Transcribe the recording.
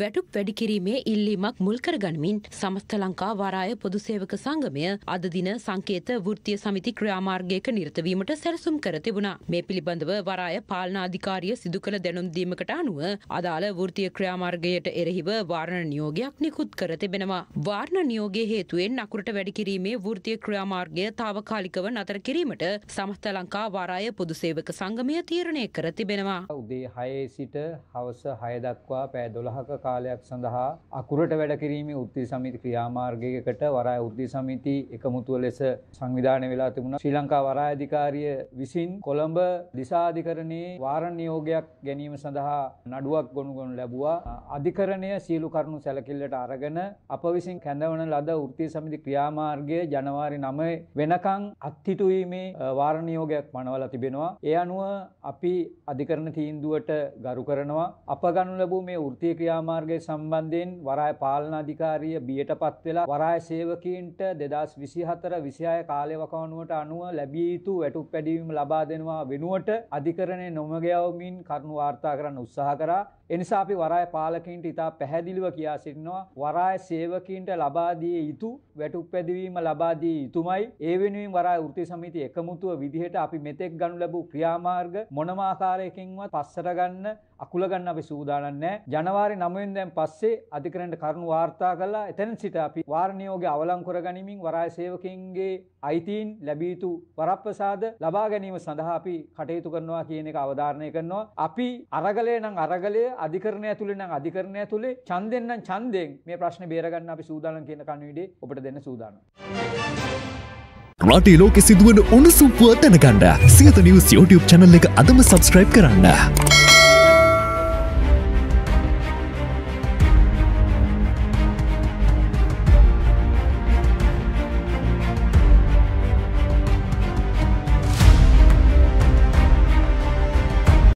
වැඩුප් වැඩි කිරීමේ ඉල්ලීමක් මුල් කරගනිමින් සමස්ත ලංකා වරාය පොදු සේවක සංගමය අද දින සංකේත වෘත්තීය සමිති ක්‍රියාමාර්ගයක නිරත වීමට සැලසුම් කර තිබුණා. මේ පිළිබඳව වරාය පාලනාධිකාරිය සිදු කළ දැනුම් දීමකට අනුව අදාළ වෘත්තීය ක්‍රියාමාර්ගයට එරෙහිව වාරණ නියෝගයක් නිකුත් කර තිබෙනවා. වාරණ නියෝගයේ හේතුවෙන් අකුරට වැඩි කිරීමේ වෘත්තීය ක්‍රියාමාර්ගය తాවකාලිකව නතර කිරීමට සමස්ත ලංකා වරාය පොදු සේවක සංගමය තීරණය කර තිබෙනවා. උදේ 6 සිට හවස 6 දක්වා පැය 12ක කාලයක් සඳහා අකුරට වැඩ කිරීමේ උත්ති සමිති ක්‍රියාමාර්ගයකට වරාය උද්දි සමිති එකමුතුව ලෙස සංවිධානය වෙලා තිබුණ ශ්‍රී ලංකා වරාධිකාරිය විසින් කොළඹ දිසාධිකරණයේ වාරණ නියෝගයක් ගැනීම සඳහා නඩුවක් ගොනුගොන් ලැබුවා අධිකරණය සියලු කරුණු සැලකිල්ලට අරගෙන අප විසින් කැඳවන ලද ෘත්තිය සමිති ක්‍රියාමාර්ගය ජනවාරි 9 වෙනකන් අත්හිටුවීමේ වාරණ නියෝගයක් මනවලා තිබෙනවා ඒ අනුව අපි අධිකරණ තීන්දුවට ගරු කරනවා අප ගනු ලැබූ මේ ෘත්තිය ක්‍රියාමාර්ගය මාර්ගය සම්බන්ධයෙන් වරාය පාලනාධිකාරිය බියට පත් වෙලා වරාය සේවකීන්ට දෙදස් විසිහතර විසියාය කාලයවකවනුවට අනුව ලැබිය යුතු වැටුප පැඩීම ලබා දෙනවා වෙනුවට අධිකරණය නොමගයවමින් කරුණු වාර්තා කරන්න උත්සාහ කරා එනිසා අපි වරාය පාලකින්ට ඉතා පැහැදිලිව කියා සිටිනවා වරාය සේවකින්ට ලබාදිය යුතු වැටුප් පැදිවීම ලබාදී යුතුමයි ඒ වෙනුවෙන් වරාය වෘත්ති සමිතිය එකමුතුව විදිහට අපි මෙතෙක් ගනු ලැබූ ක්‍රියාමාර්ග මොනම ආකාරයකින්වත් පස්සට ගන්න අකුල ගන්න අපි සූදානම් නැහැ ජනවාරි 9 වෙනිදාන් පස්සේ අධිකරණයට කරුණු වාර්තා කළා එතන සිට අපි වාර නියෝගය අවලං කර ගනිමින් වරාය සේවකින්ගේ අයිතීන් ලැබිය යුතු වරප්‍රසාද ලබා ගැනීම සඳහා අපි කටයුතු කරනවා කියන එක අවධාරණය කරනවා අපි අරගලය නම් අරගලය අධිකරණය ඇතුළේ නම් අධිකරණය ඇතුළේ ඡන්දෙන් නම් ඡන්දෙන් මේ ප්‍රශ්නේ බේරගන්න අපි සූදානම් කියන කණුවිඩේ ඔබට දෙන්න සූදානම්. රටේ ලෝකෙ සිදුවන උණුසුම් පුවත් දැනගන්න සියත නිවුස් YouTube channel එක අදම subscribe කරන්න.